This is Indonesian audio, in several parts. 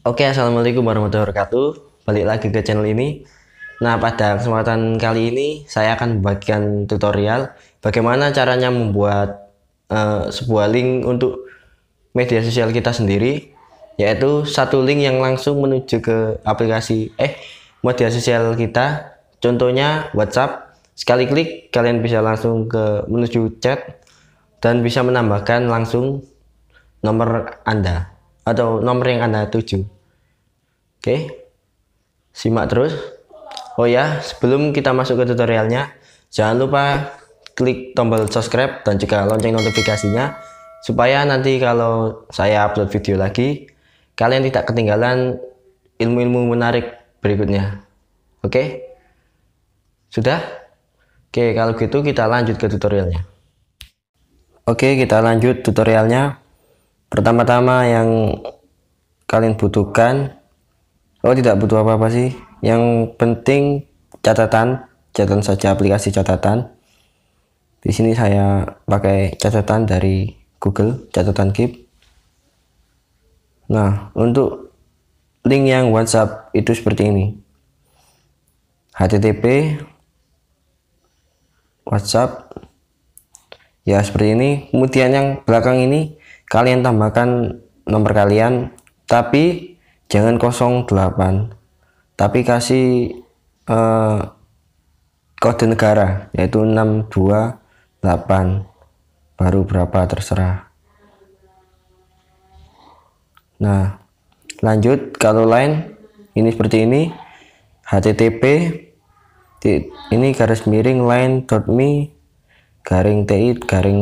Oke, assalamualaikum warahmatullahi wabarakatuh. Balik lagi ke channel ini. Nah, pada kesempatan kali ini saya akan membagikan tutorial bagaimana caranya membuat uh, sebuah link untuk media sosial kita sendiri, yaitu satu link yang langsung menuju ke aplikasi eh media sosial kita. Contohnya WhatsApp. Sekali klik kalian bisa langsung ke menuju chat dan bisa menambahkan langsung nomor Anda atau nomor yang Anda tuju. Oke. Simak terus. Oh ya, sebelum kita masuk ke tutorialnya, jangan lupa klik tombol subscribe dan juga lonceng notifikasinya supaya nanti kalau saya upload video lagi, kalian tidak ketinggalan ilmu-ilmu menarik berikutnya. Oke? Sudah? Oke, kalau gitu kita lanjut ke tutorialnya. Oke, kita lanjut tutorialnya pertama-tama yang kalian butuhkan oh tidak butuh apa-apa sih yang penting catatan catatan saja aplikasi catatan di sini saya pakai catatan dari Google catatan Keep nah untuk link yang WhatsApp itu seperti ini HTTP WhatsApp ya seperti ini kemudian yang belakang ini kalian tambahkan nomor kalian tapi jangan 08 tapi kasih eh, kode negara yaitu 628 baru berapa terserah nah lanjut kalau lain ini seperti ini http ini garis miring line.me garing ti garing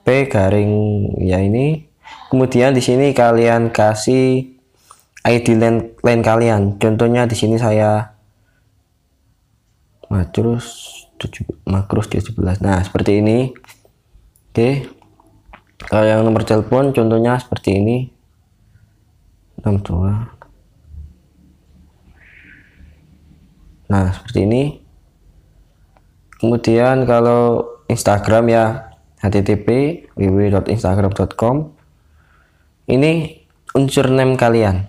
p garing ya ini Kemudian di sini kalian kasih ID lain, lain kalian. Contohnya di sini saya macros 7 makros 17. Nah, seperti ini. Oke. Kalau yang nomor telepon contohnya seperti ini. 62 Nah, seperti ini. Kemudian kalau Instagram ya http www.instagram.com ini unsur name kalian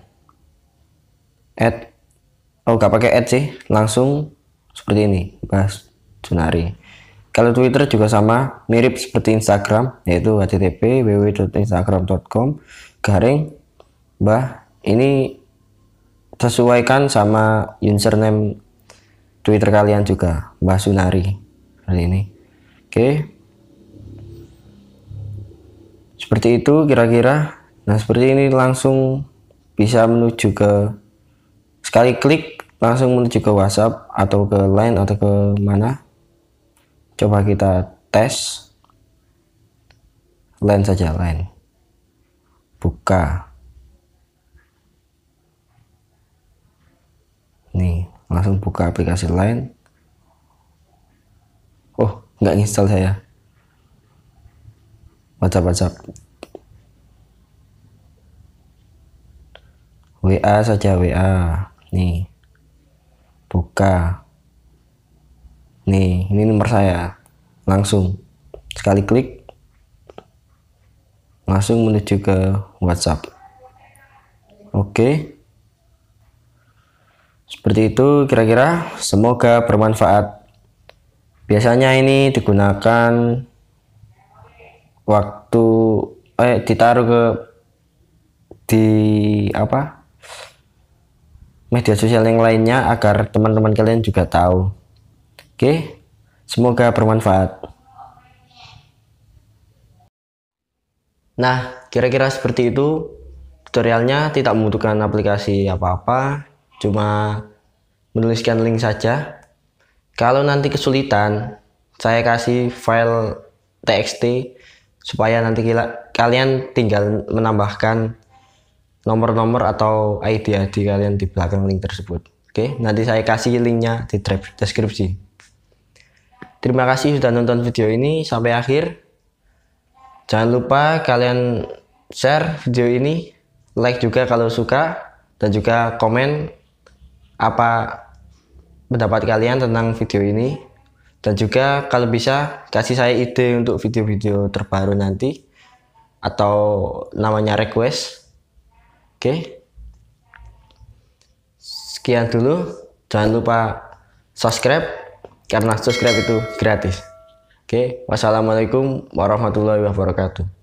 add oh gak pakai add sih langsung seperti ini bahas Junari kalau Twitter juga sama mirip seperti Instagram yaitu http www.instagram.com garing bah ini sesuaikan sama username Twitter kalian juga Mbah Sunari hari ini oke seperti itu kira-kira nah seperti ini langsung bisa menuju ke sekali klik langsung menuju ke WhatsApp atau ke Line atau ke mana coba kita tes Line saja Line buka nih langsung buka aplikasi Line oh nggak install saya baca-baca WA saja WA nih buka nih ini nomor saya langsung sekali klik langsung menuju ke WhatsApp oke seperti itu kira-kira semoga bermanfaat biasanya ini digunakan waktu eh ditaruh ke di apa media sosial yang lainnya agar teman-teman kalian juga tahu. Oke, semoga bermanfaat. Nah, kira-kira seperti itu tutorialnya tidak membutuhkan aplikasi apa-apa, cuma menuliskan link saja. Kalau nanti kesulitan, saya kasih file txt supaya nanti kalian tinggal menambahkan nomor-nomor atau ID-ID kalian di belakang link tersebut. Oke, nanti saya kasih linknya di deskripsi. Terima kasih sudah nonton video ini sampai akhir. Jangan lupa kalian share video ini, like juga kalau suka, dan juga komen apa pendapat kalian tentang video ini. Dan juga kalau bisa kasih saya ide untuk video-video terbaru nanti atau namanya request Oke. Sekian dulu. Jangan lupa subscribe karena subscribe itu gratis. Oke, wassalamualaikum warahmatullahi wabarakatuh.